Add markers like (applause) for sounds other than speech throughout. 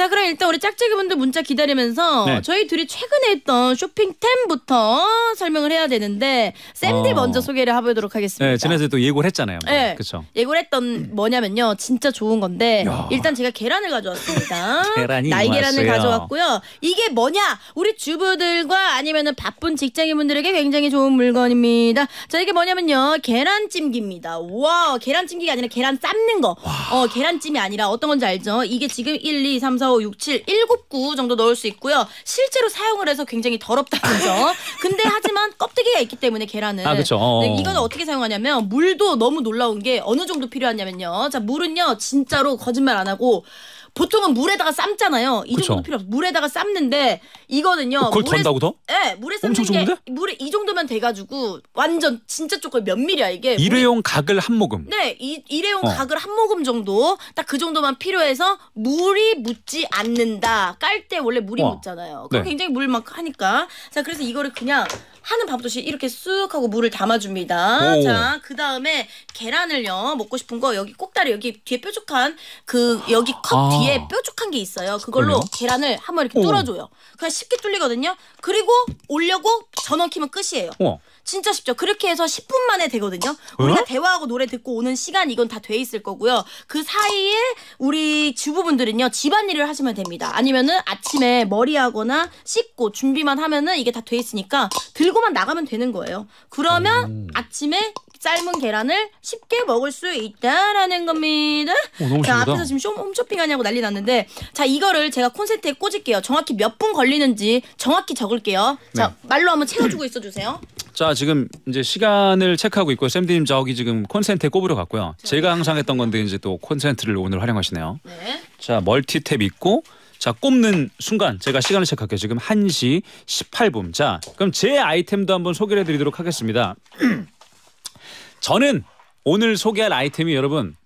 자 그럼 일단 우리 짝짝이분들 문자 기다리면서 네. 저희 둘이 최근에 했던 쇼핑템부터 설명을 해야 되는데 샘들 어. 먼저 소개를 해보도록 하겠습니다. 네, 지난주에 또 예고를 했잖아요. 한 뭐. 네. 그렇죠. 예고를 했던 뭐냐면요. 진짜 좋은 건데 야. 일단 제가 계란을 가져왔습니다. (laughs) 계란이 날계란을 뭐 가져왔고요. 이게 뭐냐? 우리 주부들과 아니면은 바쁜 직장인분들에게 굉장히 좋은 물건입니다. 자 이게 뭐냐면요. 계란찜기입니다. 와 계란찜기가 아니라 계란 삶는 거. 와. 어 계란찜이 아니라 어떤 건지 알죠? 이게 지금 1, 2, 3, 4, 4, 5, 6, 7, 7, 9 정도 넣을 수 있고요. 실제로 사용을 해서 굉장히 더럽다는 점. 근데 하지만 껍데기가 있기 때문에 계란은 아, 그쵸. 이건 어떻게 사용하냐면 물도 너무 놀라운 게 어느 정도 필요하냐면요. 자, 물은요. 진짜로 거짓말 안 하고 보통은 물에다가 삶잖아요. 이 정도 필요 없어. 물에다가 삶는데 이거는요. 그걸 물에, 던다고 더? 네, 물에 삶는 게 물에 이 정도면 돼가지고 완전 진짜 조금 몇 밀이야 이게. 일회용 물이, 각을 한 모금. 네, 이, 일회용 어. 각을 한 모금 정도 딱 그 정도만 필요해서 물이 묻지 않는다. 깔 때 원래 물이 와. 묻잖아요. 그 네. 굉장히 물 막 하니까. 자, 그래서 이거를 그냥 하는 밥솥이 이렇게 쑥 하고 물을 담아줍니다. 오. 자, 그 다음에 계란을요, 먹고 싶은 거 여기 꼭다리 여기 뒤에 뾰족한 그 여기 컵 아. 뒤에 뾰족한 게 있어요. 그걸로 그래요? 계란을 한번 이렇게 오. 뚫어줘요. 그냥 쉽게 뚫리거든요. 그리고 올려고 전원 키면 끝이에요. 우와. 진짜 쉽죠. 그렇게 해서 10분 만에 되거든요. 우리가 에? 대화하고 노래 듣고 오는 시간 이건 다 돼 있을 거고요. 그 사이에 우리 주부분들은요 집안일을 하시면 됩니다. 아니면은 아침에 머리하거나 씻고 준비만 하면은 이게 다 돼 있으니까 들 들고만 나가면 되는 거예요. 그러면 음. 아침에 삶은 계란을 쉽게 먹을 수 있다라는 겁니다. 오, 너 자, 앞에서 지금 쇼, 홈쇼핑하냐고 난리 났는데 자, 이거를 제가 콘센트에 꽂을게요. 정확히 몇 분 걸리는지 정확히 적을게요. 자, 네. 말로 한번 채워주고 있어주세요. (clears throat) 자 지금 이제 시간을 체크하고 있고 샘디님 저기 지금 콘센트에 꼽으러 갔고요. 제가 항상 했던 건데 이제 또 콘센트를 오늘 활용하시네요. 네. 자 멀티탭 있고 자 꼽는 순간 제가 시간을 체크할게요. 지금 1시 18분. 자 그럼 제 아이템도 한번 소개를 해드리도록 하겠습니다. (clears throat) 저는 오늘 소개할 아이템이 여러분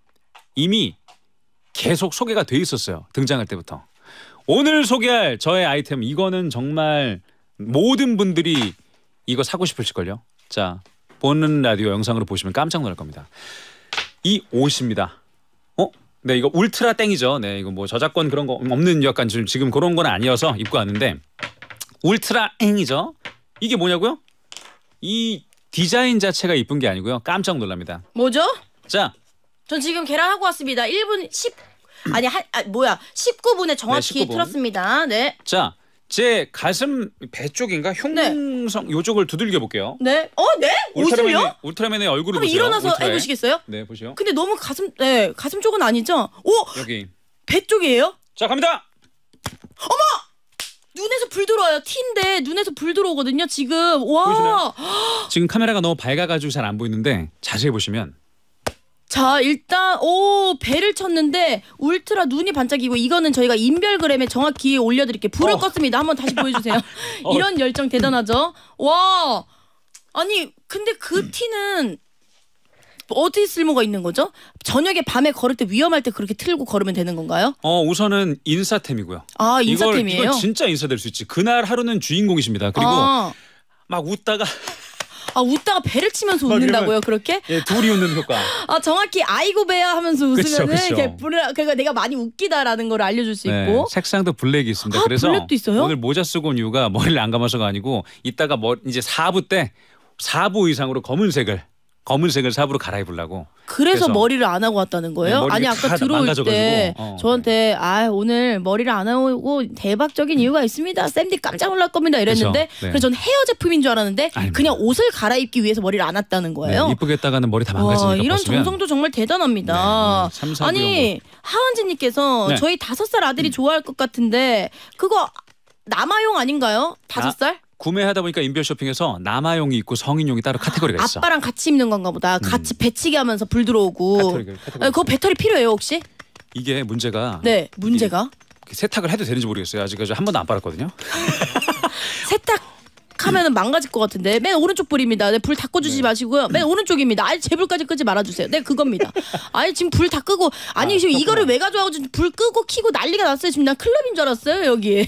이미 계속 소개가 돼 있었어요. 등장할 때부터. 오늘 소개할 저의 아이템 이거는 정말 모든 분들이 이거 사고 싶으실걸요. 자 보는 라디오 영상으로 보시면 깜짝 놀랄 겁니다. 이 옷입니다. 네, 이거 울트라 땡이죠. 네, 이거 뭐 저작권 그런 거 없는 약간 지금 지금 그런 건 아니어서 입고 왔는데 울트라 땡이죠. 이게 뭐냐고요? 이 디자인 자체가 이쁜 게 아니고요. 깜짝 놀랍니다. 뭐죠? 자, 전 지금 계란하고 왔습니다. 1분 10 아니 한 아, 뭐야 19분에 정확히 네, 19분. 틀었습니다. 네. 자, 제 가슴 배 쪽인가 네. 흉성 요쪽을 두들겨 볼게요. 네. 어, 네? 오줌이요? 울트라맨의, 얼굴을 보세요. 일어나서 해보시겠어요? 네, 보시죠. 근데 너무 가슴, 네, 가슴 쪽은 아니죠? 오, 여기. 배 쪽이에요? 자, 갑니다. 눈에서 불 들어와요. 티인데 눈에서 불 들어오거든요. 지금 와. 지금 카메라가 너무 밝아가지고 잘 안 보이는데 자세히 보시면 자 일단 오 배를 쳤는데 울트라 눈이 반짝이고 이거는 저희가 인별그램에 정확히 올려드릴게요. 불을 어. 껐습니다. 한번 다시 보여주세요. (laughs) 어. 이런 열정 대단하죠. 와 아니 근데 그 음. 티는 어디 쓸모가 있는 거죠? 저녁에 밤에 걸을 때 위험할 때 그렇게 틀고 걸으면 되는 건가요? 어 우선은 인사템이고요. 아 인사템이에요? 이걸, 이건 진짜 인사될 수 있지. 그날 하루는 주인공이십니다. 그리고 아. 막 웃다가 아 웃다가 배를 치면서 아, 웃는다고요? 그렇게? 예, 둘이 웃는 효과. (laughs) 아 정확히 아이고 배야 하면서 웃으면은 그쵸, 그쵸. 보 그러니까 내가 많이 웃기다라는 걸 알려줄 수 네, 있고. 색상도 블랙이 있습니다. 아, 그래서 블랙도 있어요? 오늘 모자 쓰고 온 이유가 머리를 안 감아서가 아니고 이따가 머, 이제 4부 때 4부 이상으로 검은색을 검은색을 삽으로 갈아입으려고. 그래서, 그래서 머리를 안 하고 왔다는 거예요? 네, 아니 아까 들어올 때 어. 네. 저한테 아 오늘 머리를 안 하고 대박적인 이유가 있습니다. 쌤디 깜짝 놀랄 겁니다 이랬는데 그렇 네. 그래서 전 헤어 제품인 줄 알았는데 아닙니다. 그냥 옷을 갈아입기 위해서 머리를 안 왔다는 네, 거예요. 이쁘겠다가는 머리 다 망가지니까 와, 이런 벗으면. 정성도 정말 대단합니다. 네, 아니 하은지님께서 저희 다섯 살 아들이 음. 좋아할 것 같은데 그거 남아용 아닌가요? 다섯 살? 구매하다 보니까 인별 쇼핑에서 남아용이 있고 성인용이 따로 카테고리가 있어. 아빠랑 같이 입는 건가 보다. 음. 같이 배치기 하면서 불 들어오고. 카테고리, 네, 그거 배터리 필요해요 혹시? 이게 문제가 네 문제가 세탁을 해도 되는지 모르겠어요. 아직까지 한 번도 안 빨았거든요. (laughs) 세탁하면은 망가질 것 같은데 맨 오른쪽 불입니다. 네, 불다 꺼주지 네. 마시고요. 맨 오른쪽입니다. 아니 제 불까지 끄지 말아주세요. 네 그겁니다. (laughs) 아니 지금 불 다 끄고 아니 아, 지금 이거를 왜 가져와가지고 불 끄고 키고 난리가 났어요. 지금 난 클럽인 줄 알았어요 여기.